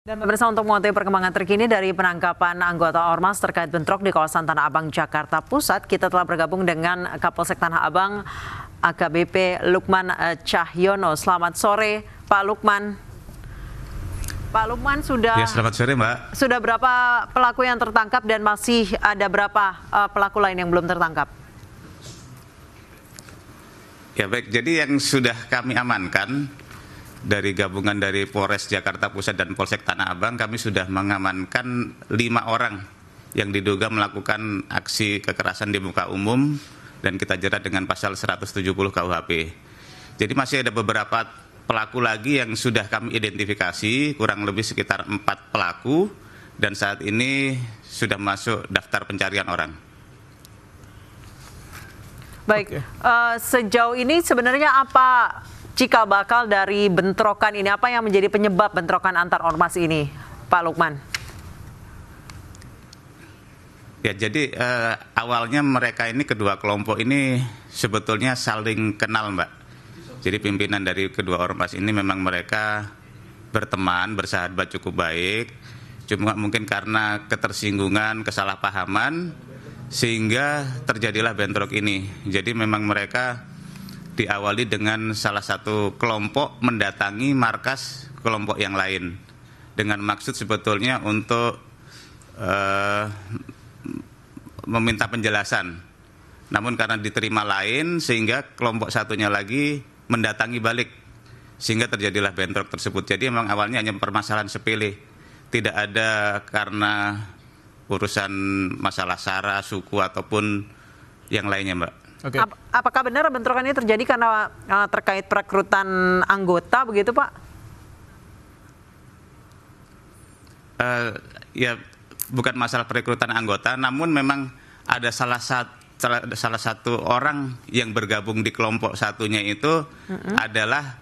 Dan pemirsa untuk mengetahui perkembangan terkini dari penangkapan anggota Ormas terkait bentrok di kawasan Tanah Abang, Jakarta Pusat, kita telah bergabung dengan Kapolsek Tanah Abang, AKBP Lukman eh, Cahyono. Selamat sore, Pak Lukman. Pak Lukman sudah ya, selamat sore Mbak. Sudah berapa pelaku yang tertangkap dan masih ada berapa uh, pelaku lain yang belum tertangkap? Ya baik, jadi yang sudah kami amankan dari gabungan dari Polres Jakarta Pusat dan Polsek Tanah Abang kami sudah mengamankan lima orang yang diduga melakukan aksi kekerasan di muka umum dan kita jerat dengan pasal 170 KUHP. Jadi masih ada beberapa pelaku lagi yang sudah kami identifikasi, kurang lebih sekitar empat pelaku, dan saat ini sudah masuk daftar pencarian orang. Baik, okay. uh, eh, sejauh ini sebenarnya apa cikal bakal dari bentrokan ini? Apa yang menjadi penyebab bentrokan antar ormas ini, Pak Lukman? Ya, jadi eh, awalnya mereka ini kedua kelompok ini sebetulnya saling kenal, Mbak. Jadi pimpinan dari kedua ormas ini memang mereka berteman, bersahabat cukup baik. Cuma mungkin karena ketersinggungan, kesalahpahaman sehingga terjadilah bentrok ini. Jadi memang mereka diawali dengan salah satu kelompok mendatangi markas kelompok yang lain dengan maksud sebetulnya untuk uh, meminta penjelasan. Namun karena diterima lain sehingga kelompok satunya lagi mendatangi balik sehingga terjadilah bentrok tersebut. Jadi memang awalnya hanya permasalahan sepele. Tidak ada karena urusan masalah sara, suku ataupun yang lainnya, Mbak. Okay. Ap apakah benar bentrokan ini terjadi karena uh, terkait perekrutan anggota begitu Pak? Uh, ya bukan masalah perekrutan anggota, namun memang ada salah satu salah satu orang yang bergabung di kelompok satunya itu mm -hmm. adalah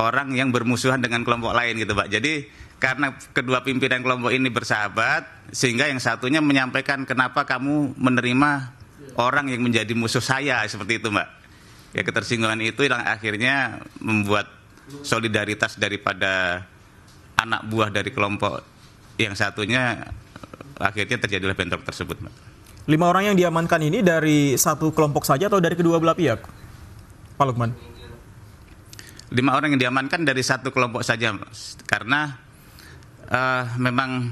orang yang bermusuhan dengan kelompok lain gitu pak. Jadi karena kedua pimpinan kelompok ini bersahabat, sehingga yang satunya menyampaikan kenapa kamu menerima orang yang menjadi musuh saya seperti itu mbak ya ketersinggungan itu yang akhirnya membuat solidaritas daripada anak buah dari kelompok yang satunya eh, akhirnya terjadilah bentrok tersebut mbak lima orang yang diamankan ini dari satu kelompok saja atau dari kedua belah pihak Pak Lukman lima orang yang diamankan dari satu kelompok saja karena uh, memang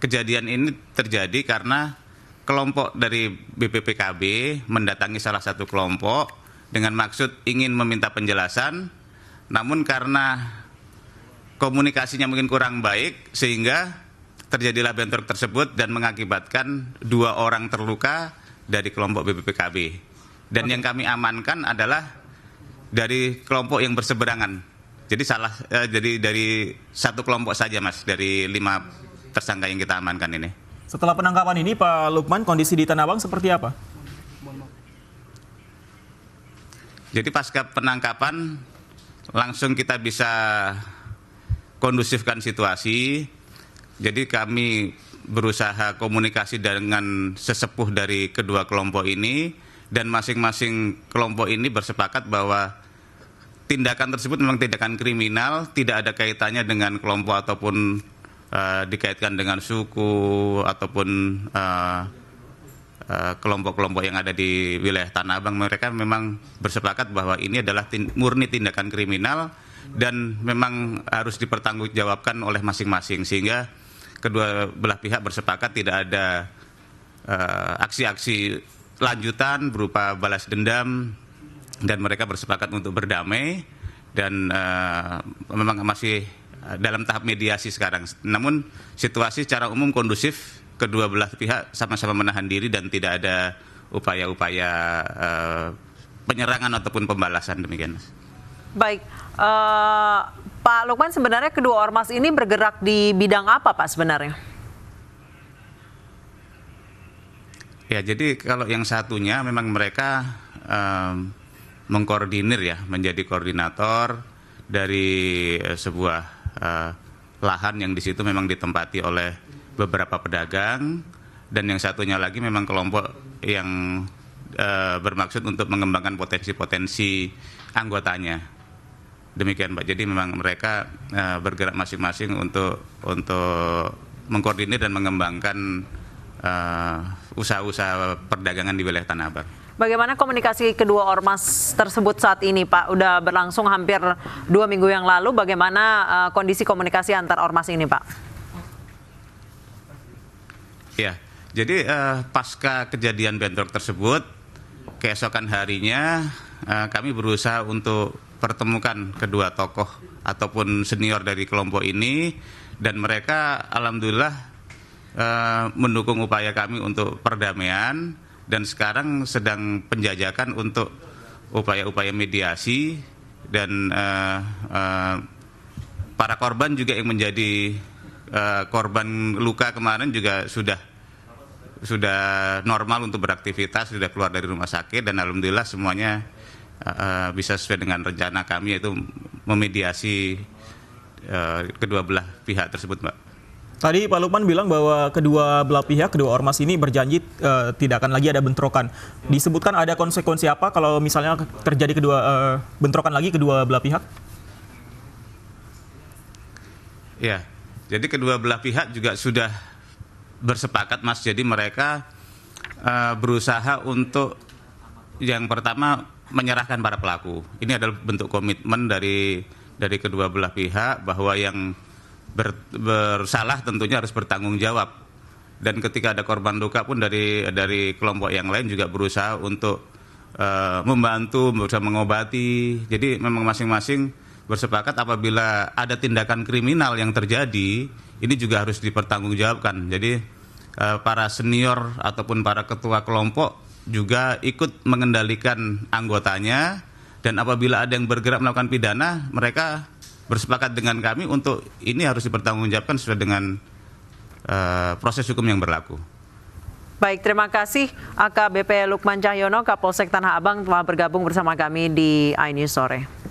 kejadian ini terjadi karena kelompok dari BPPKB mendatangi salah satu kelompok dengan maksud ingin meminta penjelasan, namun karena komunikasinya mungkin kurang baik sehingga terjadilah bentrok tersebut dan mengakibatkan dua orang terluka dari kelompok BPPKB. Dan yang kami amankan adalah dari kelompok yang berseberangan. Jadi salah eh, jadi dari satu kelompok saja Mas dari lima tersangka yang kita amankan ini. Setelah penangkapan ini, Pak Lukman, kondisi di Tanah Abang seperti apa? Jadi pasca penangkapan, langsung kita bisa kondusifkan situasi. Jadi kami berusaha komunikasi dengan sesepuh dari kedua kelompok ini dan masing-masing kelompok ini bersepakat bahwa tindakan tersebut memang tindakan kriminal, tidak ada kaitannya dengan kelompok ataupun uh, dikaitkan dengan suku ataupun eh, eh, kelompok-kelompok uh, uh, yang ada di wilayah Tanah Abang mereka memang bersepakat bahwa ini adalah tind- murni tindakan kriminal dan memang harus dipertanggungjawabkan oleh masing-masing sehingga kedua belah pihak bersepakat tidak ada aksi-aksi uh, lanjutan berupa balas dendam dan mereka bersepakat untuk berdamai dan uh, memang masih Eh, dalam tahap mediasi sekarang. Namun situasi secara umum kondusif, kedua belah pihak sama-sama menahan diri dan tidak ada upaya-upaya uh, penyerangan ataupun pembalasan demikian. Baik, uh, Pak Lukman sebenarnya kedua ormas ini bergerak di bidang apa Pak sebenarnya? Ya jadi kalau yang satunya memang mereka um, mengkoordinir ya menjadi koordinator dari sebuah Eh, lahan yang di situ memang ditempati oleh beberapa pedagang dan yang satunya lagi memang kelompok yang eh, bermaksud untuk mengembangkan potensi-potensi anggotanya. Demikian Pak. Jadi memang mereka eh, bergerak masing-masing untuk untuk mengkoordinir dan mengembangkan usaha-usaha perdagangan di wilayah Tanah Abang. Bagaimana komunikasi kedua ormas tersebut saat ini, Pak? Udah berlangsung hampir dua minggu yang lalu. Bagaimana uh, kondisi komunikasi antar ormas ini, Pak? Ya, jadi uh, pasca kejadian bentrok tersebut, keesokan harinya uh, kami berusaha untuk pertemukan kedua tokoh ataupun senior dari kelompok ini, dan mereka alhamdulillah uh, mendukung upaya kami untuk perdamaian dan sekarang sedang penjajakan untuk upaya-upaya mediasi dan uh, uh, para korban juga yang menjadi uh, korban luka kemarin juga sudah sudah normal untuk beraktivitas sudah keluar dari rumah sakit dan alhamdulillah semuanya uh, bisa sesuai dengan rencana kami yaitu memediasi uh, kedua belah pihak tersebut mbak. Tadi Pak Lukman bilang bahwa kedua belah pihak, kedua ormas ini berjanji uh, tidak akan lagi ada bentrokan. Disebutkan ada konsekuensi apa kalau misalnya terjadi kedua uh, bentrokan lagi kedua belah pihak? Ya, jadi kedua belah pihak juga sudah bersepakat, Mas. Jadi mereka uh, berusaha untuk yang pertama menyerahkan para pelaku. Ini adalah bentuk komitmen dari dari kedua belah pihak bahwa yang ber, bersalah tentunya harus bertanggung jawab. Dan ketika ada korban luka pun dari dari kelompok yang lain juga berusaha untuk uh, membantu, berusaha mengobati. Jadi memang masing-masing bersepakat apabila ada tindakan kriminal yang terjadi, ini juga harus dipertanggungjawabkan. Jadi uh, para senior ataupun para ketua kelompok juga ikut mengendalikan anggotanya dan apabila ada yang bergerak melakukan pidana, mereka bersepakat dengan kami untuk ini harus dipertanggungjawabkan sesuai dengan uh, proses hukum yang berlaku. Baik, terima kasih AKBP Lukman Cahyono, Kapolsek Tanah Abang telah bergabung bersama kami di iNews Sore.